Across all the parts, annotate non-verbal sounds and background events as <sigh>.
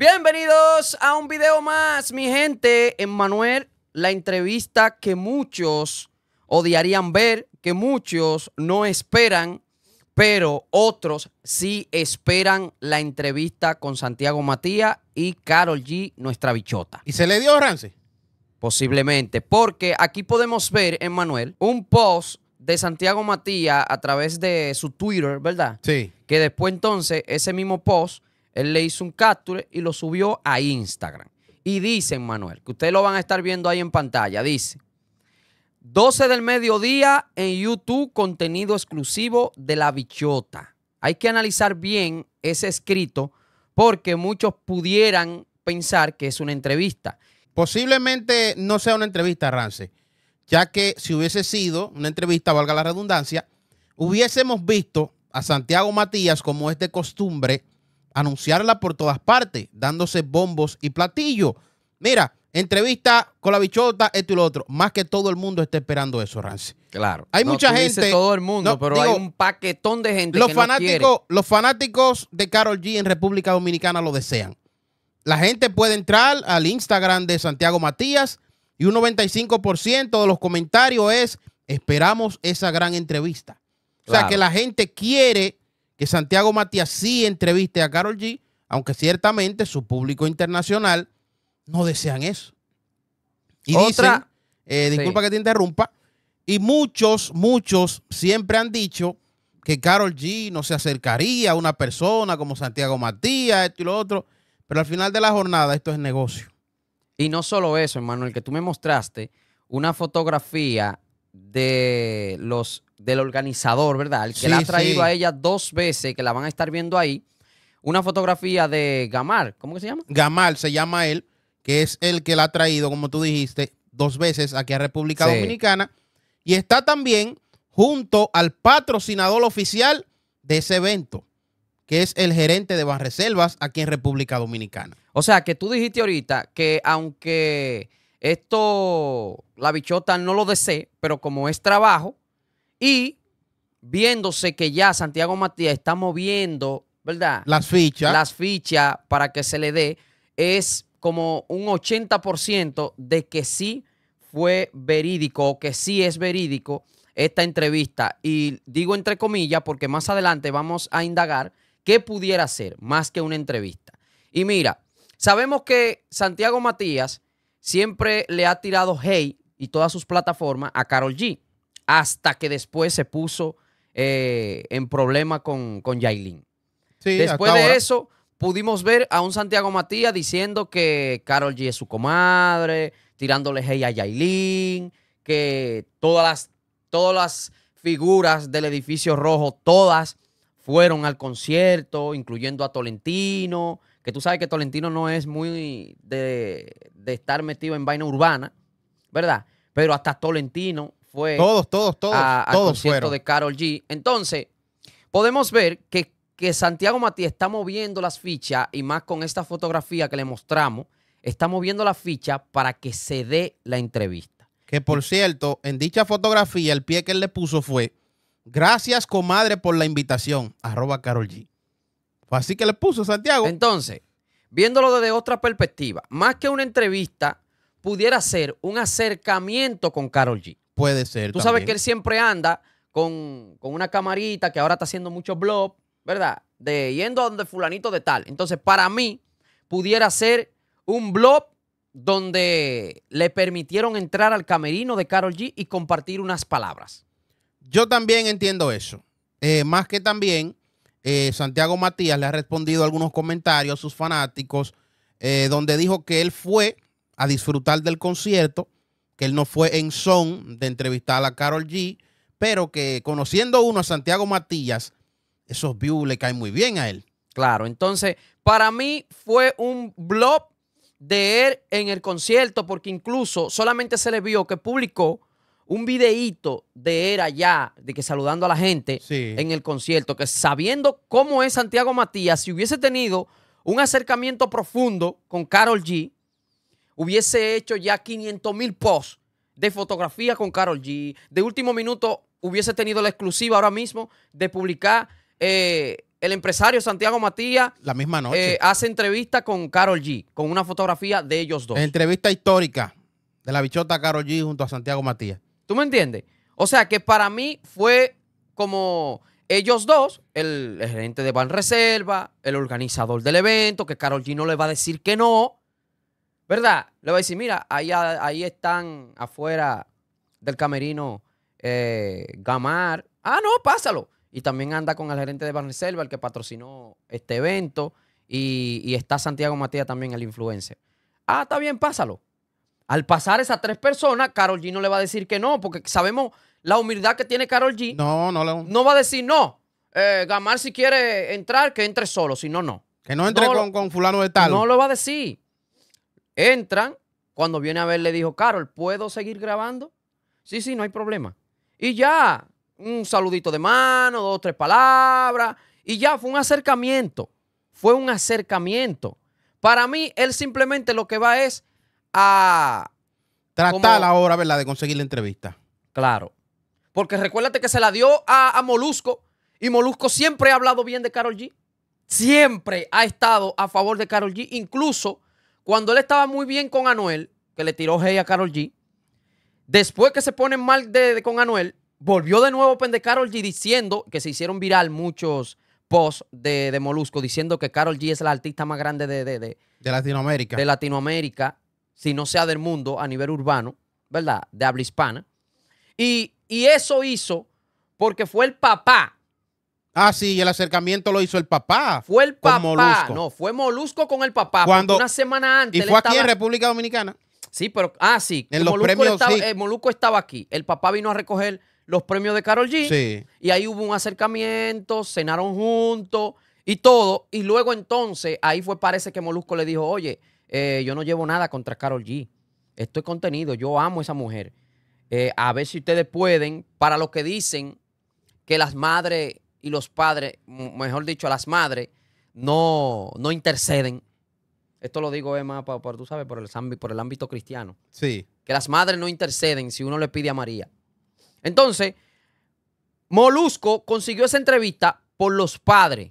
Bienvenidos a un video más, mi gente. En Manuel, la entrevista que muchos odiarían ver, que muchos no esperan, pero otros sí esperan la entrevista con Santiago Matías y Carol G, nuestra bichota. ¿Y se le dio Rance? Posiblemente, porque aquí podemos ver, en Manuel, un post de Santiago Matías a través de su Twitter, ¿verdad? Sí. Que después entonces ese mismo post él le hizo un capture y lo subió a Instagram. Y dice, Manuel, que ustedes lo van a estar viendo ahí en pantalla, dice, 12 del mediodía en YouTube, contenido exclusivo de la bichota. Hay que analizar bien ese escrito porque muchos pudieran pensar que es una entrevista. Posiblemente no sea una entrevista, Rance, ya que si hubiese sido una entrevista, valga la redundancia, hubiésemos visto a Santiago Matías, como es de costumbre, anunciarla por todas partes, dándose bombos y platillos. Mira, entrevista con la bichota, esto y lo otro. Más que todo el mundo está esperando eso, Rance. Claro. Hay mucha gente. Dices todo el mundo, pero hay un paquetón de gente los fanáticos, Los fanáticos de Carol G en República Dominicana lo desean. La gente puede entrar al Instagram de Santiago Matías y un 95% de los comentarios es esperamos esa gran entrevista. O sea que la gente quiere que Santiago Matías sí entreviste a Carol G, aunque ciertamente su público internacional no desean eso. Y Otra, eh, disculpa que te interrumpa, y muchos, muchos siempre han dicho que Carol G no se acercaría a una persona como Santiago Matías, esto y lo otro, pero al final de la jornada esto es negocio. Y no solo eso, Emanuel, que tú me mostraste una fotografía de los, del organizador, ¿verdad? El que la ha traído a ella dos veces, que la van a estar viendo ahí. Una fotografía de Gamal, ¿cómo que se llama? Gamal se llama él, que es el que la ha traído, como tú dijiste, dos veces aquí a República Dominicana. Y está también junto al patrocinador oficial de ese evento, que es el gerente de Banreservas aquí en República Dominicana. O sea, que tú dijiste ahorita que aunque esto la bichota no lo desee, pero como es trabajo y viéndose que ya Santiago Matías está moviendo, ¿verdad? Las fichas. Las fichas para que se le dé, es como un 80% de que sí fue verídico o que sí es verídico esta entrevista. Y digo entre comillas porque más adelante vamos a indagar qué pudiera ser más que una entrevista. Y mira, sabemos que Santiago Matías siempre le ha tirado hey y todas sus plataformas a Carol G, hasta que después se puso eh, en problema con, con Yailin. después de eso, pudimos ver a un Santiago Matías diciendo que Carol G es su comadre, tirándole hey a Yailin, que todas las, todas las figuras del edificio rojo, todas fueron al concierto, incluyendo a Tolentino, que tú sabes que Tolentino no es muy de, estar metido en vaina urbana, ¿verdad? Pero hasta Tolentino fue. Todos, todos, todos. todos de Carol G. Entonces, podemos ver que, Santiago Matías está moviendo las fichas y más con esta fotografía que le mostramos, está moviendo las fichas para que se dé la entrevista. Que por cierto, en dicha fotografía, el pie que él le puso fue: Gracias, comadre, por la invitación. Arroba Carol G. Pues así que le puso Santiago. Entonces, viéndolo desde otra perspectiva, más que una entrevista, pudiera ser un acercamiento con Carol G. Puede ser. Tú sabes que él siempre anda con, una camarita que ahora está haciendo muchos blogs, ¿verdad? De yendo a donde fulanito de tal. Entonces, para mí, pudiera ser un blog donde le permitieron entrar al camerino de Carol G y compartir unas palabras. Yo también entiendo eso. Eh, más que también eh, Santiago Matías le ha respondido algunos comentarios a sus fanáticos, eh, donde dijo que él fue a disfrutar del concierto, que él no fue en son de entrevistar a Carol G, pero que conociendo uno a Santiago Matías, esos views le caen muy bien a él. Claro, entonces para mí fue un blog de él en el concierto, porque incluso solamente se le vio que publicó un videíto de era ya, de que saludando a la gente en el concierto, que sabiendo cómo es Santiago Matías, si hubiese tenido un acercamiento profundo con Carol G, hubiese hecho ya 500 mil posts de fotografía con Carol G. De último minuto hubiese tenido la exclusiva ahora mismo de publicar eh, el empresario Santiago Matías. La misma noche. Eh, hace entrevista con Carol G, con una fotografía de ellos dos. Entrevista histórica de la bichota Carol G junto a Santiago Matías. ¿Tú me entiendes? O sea que para mí fue como ellos dos, el, gerente de Reserva, el organizador del evento, que Carol G le va a decir que no, ¿verdad? Le va a decir, mira, ahí, ahí están afuera del camerino eh, Gamar. Ah, no, pásalo. Y también anda con el gerente de Reserva el que patrocinó este evento. Y, y está Santiago Matías también, el influencer. Ah, está bien, pásalo. Al pasar esas tres personas, Carol G no le va a decir que no, porque sabemos la humildad que tiene Carol G. No, no, le. va a decir no. Eh, Gamar, si quiere entrar, que entre solo, si no, no. Que no entre con, fulano de tal. No lo va a decir. Entran. Cuando viene a ver, le dijo, Carol, ¿puedo seguir grabando? Sí, sí, no hay problema. Y ya, un saludito de mano, dos, tres palabras. Y ya, fue un acercamiento. Fue un acercamiento. Para mí, él simplemente lo que va es a... Tratar ahora, ¿verdad?, de conseguir la entrevista. Claro. Porque recuérdate que se la dio a, Molusco y Molusco siempre ha hablado bien de Carol G. Siempre ha estado a favor de Carol G. Incluso cuando él estaba muy bien con Anuel, que le tiró hey a Carol G. Después que se ponen mal de, con Anuel, volvió de nuevo Pende Carol G diciendo que se hicieron viral muchos posts de, Molusco diciendo que Carol G es la artista más grande de, de, de Latinoamérica. De Latinoamérica si no sea del mundo a nivel urbano, ¿verdad? De habla hispana. Y, eso hizo porque fue el papá. Ah, sí, el acercamiento lo hizo el papá. Fue el papá. No, fue Molusco con el papá. Cuando, una semana antes. Y fue aquí en República Dominicana. Sí, pero. Ah, sí. el Molusco Estaba, eh, Molusco estaba aquí. El papá vino a recoger los premios de Carol G. Sí. Y ahí hubo un acercamiento, cenaron juntos y todo. Y luego entonces, ahí fue, parece que Molusco le dijo, oye, eh, yo no llevo nada contra Carol G. Estoy contenido, yo amo a esa mujer. Eh, a ver si ustedes pueden, para lo que dicen que las madres y los padres, mejor dicho, las madres, no, interceden. Esto lo digo, Emma, por tú sabes, por el, por el ámbito cristiano. Sí. Que las madres no interceden si uno le pide a María. Entonces, Molusco consiguió esa entrevista por los padres.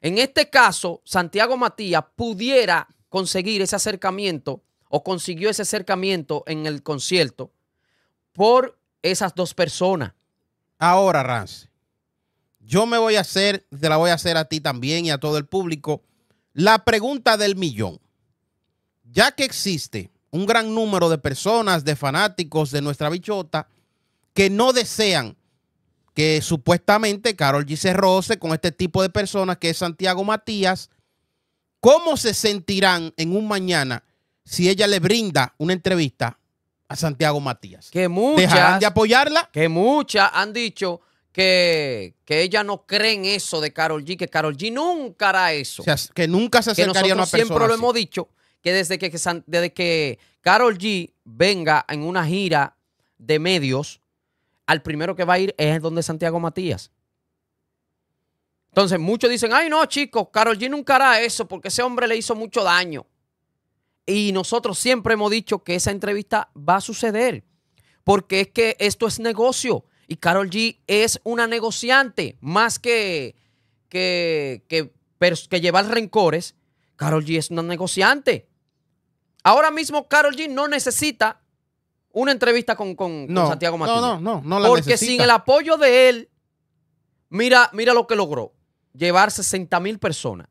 En este caso, Santiago Matías pudiera conseguir ese acercamiento o consiguió ese acercamiento en el concierto por esas dos personas. Ahora, Rance, yo me voy a hacer, te la voy a hacer a ti también y a todo el público, la pregunta del millón. Ya que existe un gran número de personas, de fanáticos de nuestra bichota, que no desean que supuestamente Carol G. se con este tipo de personas que es Santiago Matías, ¿Cómo se sentirán en un mañana si ella le brinda una entrevista a Santiago Matías? Que muchas. ¿Dejarán de apoyarla? Que muchas han dicho que, que ella no cree en eso de Carol G, que Carol G nunca hará eso. que nunca se acercaría a una persona. Siempre lo hemos dicho que desde que, desde que Carol G venga en una gira de medios, al primero que va a ir es donde Santiago Matías. Entonces muchos dicen, ay no chicos, Carol G nunca hará eso porque ese hombre le hizo mucho daño. Y nosotros siempre hemos dicho que esa entrevista va a suceder porque es que esto es negocio y Carol G es una negociante más que, que, que, que llevar rencores. Carol G es una negociante. Ahora mismo Carol G no necesita una entrevista con, Santiago Matías No, no, no, no Porque sin el apoyo de él, mira, mira lo que logró llevar 60 mil personas.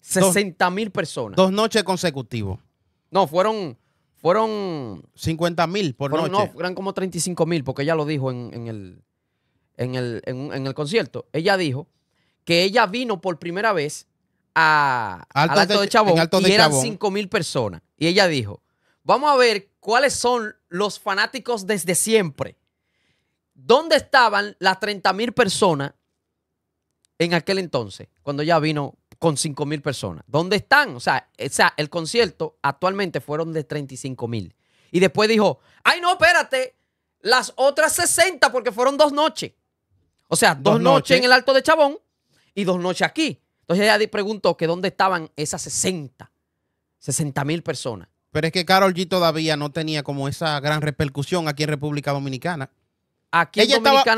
60 mil personas. Dos noches consecutivas. No, fueron, fueron 50 mil por noche. No, eran como 35 mil, porque ella lo dijo en, el, en, el, concierto. Ella dijo que ella vino por primera vez a, alto de, Chabón y eran 5 mil personas. Y ella dijo, vamos a ver cuáles son los fanáticos desde siempre. ¿Dónde estaban las 30 mil personas en aquel entonces, cuando ya vino con 5 mil personas. ¿Dónde están? O sea, el concierto actualmente fueron de 35 mil. Y después dijo, ay no, espérate, las otras 60 porque fueron dos noches. O sea, dos, noches. en el Alto de Chabón y dos noches aquí. Entonces ella preguntó que dónde estaban esas 60, 60 mil personas. Pero es que Carol G todavía no tenía como esa gran repercusión aquí en República Dominicana aquí en porque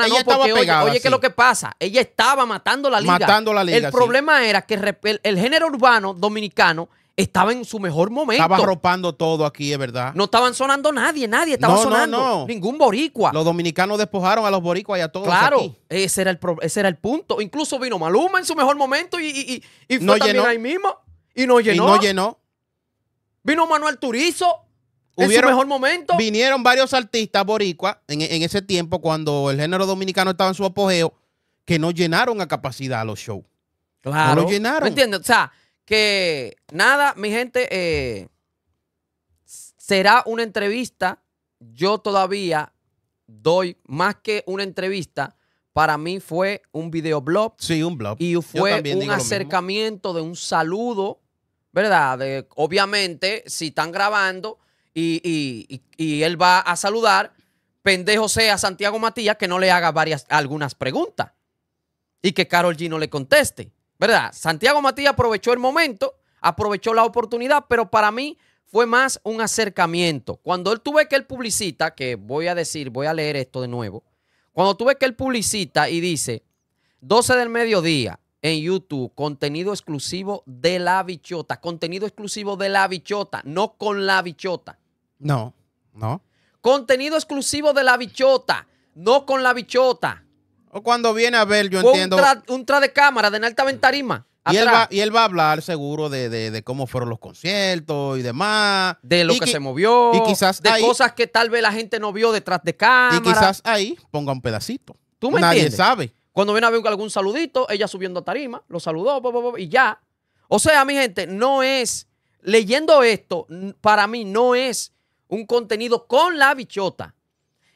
oye, ¿qué es lo que pasa? Ella estaba matando la liga. Matando la El problema era que el, género urbano dominicano estaba en su mejor momento. Estaba ropando todo aquí, es verdad. No estaban sonando nadie, nadie estaba sonando. Ningún boricua. Los dominicanos despojaron a los boricuas y a todos Claro, Ese, era el ese era el punto. Incluso vino Maluma en su mejor momento y, y, y, fue también ahí mismo. Y no llenó. Y no llenó. Vino Manuel Turizo Hubieron, mejor momento. Vinieron varios artistas boricuas en, ese tiempo cuando el género dominicano estaba en su apogeo que no llenaron a capacidad a los shows. Claro. No lo llenaron. entiendo O sea, que nada, mi gente, eh, será una entrevista. Yo todavía doy más que una entrevista. Para mí fue un videoblog. Sí, un blog. Y fue un acercamiento de un saludo, ¿verdad? obviamente, si están grabando, y, él va a saludar, pendejo sea Santiago Matías que no le haga varias, algunas preguntas y que Carol G no le conteste, ¿verdad? Santiago Matías aprovechó el momento, aprovechó la oportunidad, pero para mí fue más un acercamiento. Cuando él tuve que el publicita, que voy a decir, voy a leer esto de nuevo, cuando tuve que el publicita y dice, 12 del mediodía, en YouTube, contenido exclusivo de la bichota, contenido exclusivo de la bichota, no con la bichota. No, no. Contenido exclusivo de la bichota, no con la bichota. O cuando viene a ver, yo entiendo. Un, tra, de cámara de alta Ventarima. Y él, va, y él, va, a hablar seguro de, cómo fueron los conciertos y demás. De lo que, se movió. Y quizás de cosas que tal vez la gente no vio detrás de cámara. Y quizás ahí ponga un pedacito. ¿Tú me Nadie sabe. Cuando viene a ver algún saludito, ella subiendo a tarima, lo saludó y ya. O sea, mi gente, no es, leyendo esto, para mí no es un contenido con la bichota.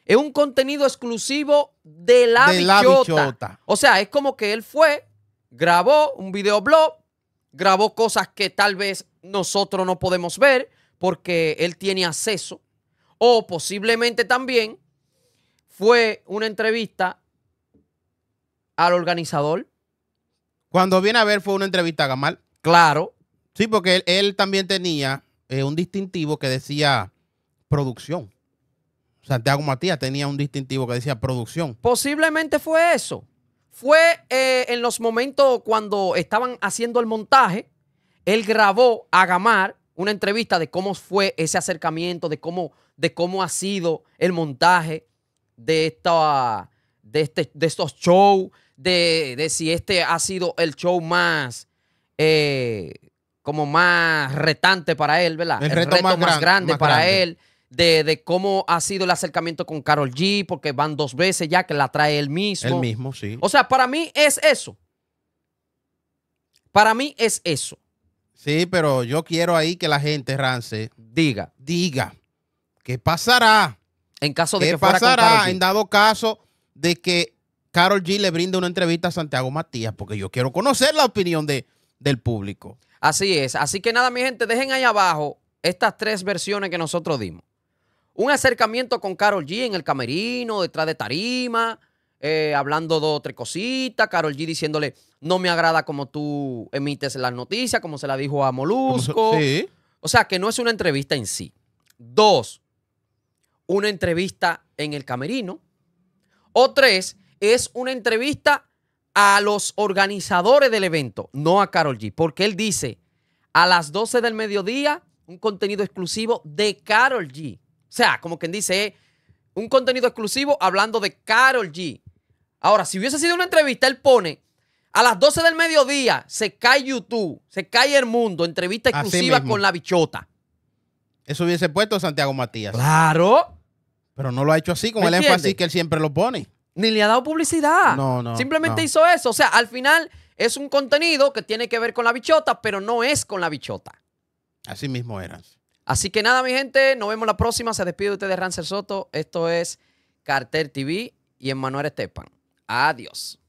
Es un contenido exclusivo de la, bichota. O sea, es como que él fue, grabó un videoblog, grabó cosas que tal vez nosotros no podemos ver porque él tiene acceso. O posiblemente también fue una entrevista al organizador. Cuando viene a ver fue una entrevista a Gamal. Claro. Sí, porque él, también tenía eh, un distintivo que decía producción. Santiago Matías tenía un distintivo que decía producción. Posiblemente fue eso. Fue eh, en los momentos cuando estaban haciendo el montaje, él grabó a Gamar una entrevista de cómo fue ese acercamiento, de cómo, de cómo ha sido el montaje de, esta, de, este, de estos shows, de, si este ha sido el show más, eh, como más retante para él, ¿verdad? El, reto, más, grande, para él de, cómo ha sido el acercamiento con Carol G, porque van dos veces ya que la trae él mismo. el mismo, sí. O sea, para mí es eso. Para mí es eso. Sí, pero yo quiero ahí que la gente, Rance, diga. Diga. ¿Qué pasará? En caso de que pasará en dado caso de que Carol G le brinde una entrevista a Santiago Matías? Porque yo quiero conocer la opinión de, del público. Así es. Así que nada, mi gente, dejen ahí abajo estas tres versiones que nosotros dimos un acercamiento con Carol G en el camerino, detrás de tarima, eh, hablando dos o tres cositas. Carol G diciéndole, no me agrada como tú emites las noticias, como se la dijo a Molusco. <laughs> Sí. O sea, que no es una entrevista en sí. Dos, una entrevista en el camerino. O tres, es una entrevista a los organizadores del evento, no a Carol G, porque él dice a las 12 del mediodía un contenido exclusivo de Carol G. O sea, como quien dice, un contenido exclusivo hablando de Carol G. Ahora, si hubiese sido una entrevista, él pone a las 12 del mediodía, se cae YouTube, se cae el mundo, entrevista exclusiva con la bichota. Eso hubiese puesto Santiago Matías. Claro. Pero no lo ha hecho así, con el énfasis que él siempre lo pone. Ni le ha dado publicidad. No, no. Simplemente hizo eso. O sea, al final es un contenido que tiene que ver con la bichota, pero no es con la bichota. Así mismo eran. Así que nada, mi gente, nos vemos la próxima. Se despide usted de Rancer Soto. Esto es Carter TV y Emmanuel Estepan. Adiós.